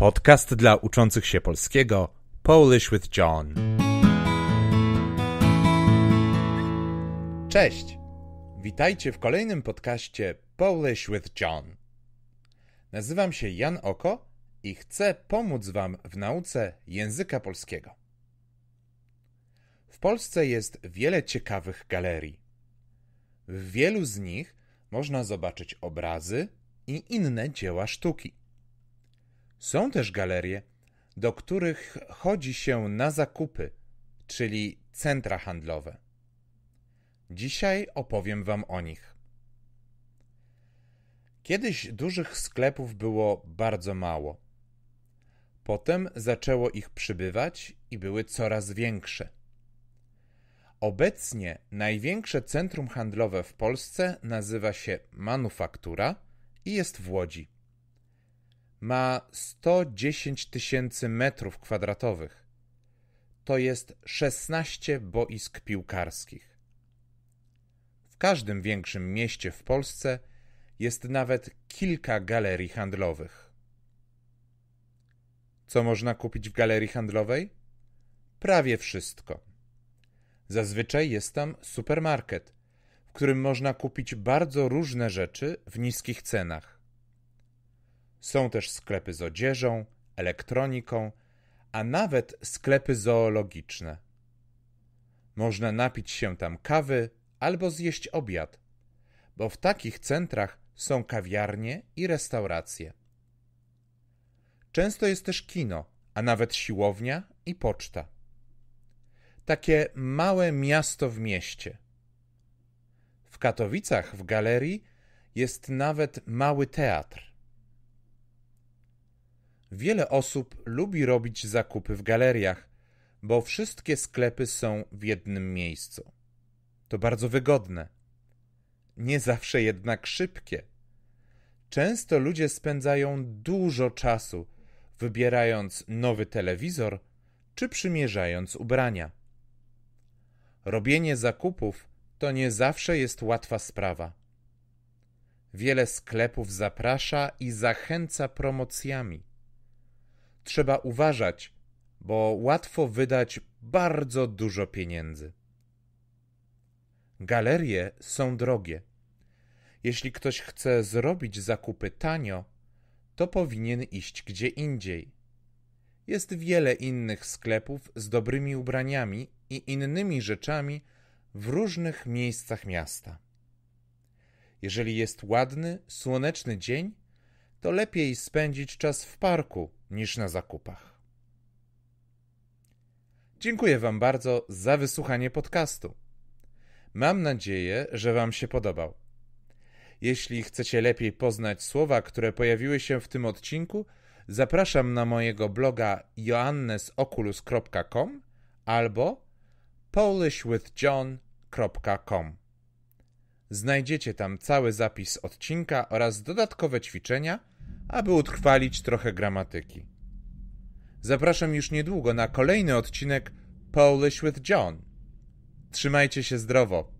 Podcast dla uczących się polskiego Polish with John. Cześć! Witajcie w kolejnym podcaście Polish with John. Nazywam się Jan Oko i chcę pomóc Wam w nauce języka polskiego. W Polsce jest wiele ciekawych galerii. W wielu z nich można zobaczyć obrazy i inne dzieła sztuki. Są też galerie, do których chodzi się na zakupy, czyli centra handlowe. Dzisiaj opowiem Wam o nich. Kiedyś dużych sklepów było bardzo mało. Potem zaczęło ich przybywać i były coraz większe. Obecnie największe centrum handlowe w Polsce nazywa się Manufaktura i jest w Łodzi ma 110 tysięcy metrów kwadratowych. To jest 16 boisk piłkarskich. W każdym większym mieście w Polsce jest nawet kilka galerii handlowych. Co można kupić w galerii handlowej? Prawie wszystko. Zazwyczaj jest tam supermarket, w którym można kupić bardzo różne rzeczy w niskich cenach. Są też sklepy z odzieżą, elektroniką, a nawet sklepy zoologiczne. Można napić się tam kawy albo zjeść obiad, bo w takich centrach są kawiarnie i restauracje. Często jest też kino, a nawet siłownia i poczta. Takie małe miasto w mieście. W Katowicach w galerii jest nawet mały teatr. Wiele osób lubi robić zakupy w galeriach, bo wszystkie sklepy są w jednym miejscu. To bardzo wygodne. Nie zawsze jednak szybkie. Często ludzie spędzają dużo czasu wybierając nowy telewizor czy przymierzając ubrania. Robienie zakupów to nie zawsze jest łatwa sprawa. Wiele sklepów zaprasza i zachęca promocjami trzeba uważać, bo łatwo wydać bardzo dużo pieniędzy. Galerie są drogie. Jeśli ktoś chce zrobić zakupy tanio, to powinien iść gdzie indziej. Jest wiele innych sklepów z dobrymi ubraniami i innymi rzeczami w różnych miejscach miasta. Jeżeli jest ładny, słoneczny dzień, to lepiej spędzić czas w parku niż na zakupach. Dziękuję Wam bardzo za wysłuchanie podcastu. Mam nadzieję, że Wam się podobał. Jeśli chcecie lepiej poznać słowa, które pojawiły się w tym odcinku, zapraszam na mojego bloga joannesoculus.com albo polishwithjohn.com. Znajdziecie tam cały zapis odcinka oraz dodatkowe ćwiczenia – aby utrwalić trochę gramatyki. Zapraszam już niedługo na kolejny odcinek Polish with John. Trzymajcie się zdrowo.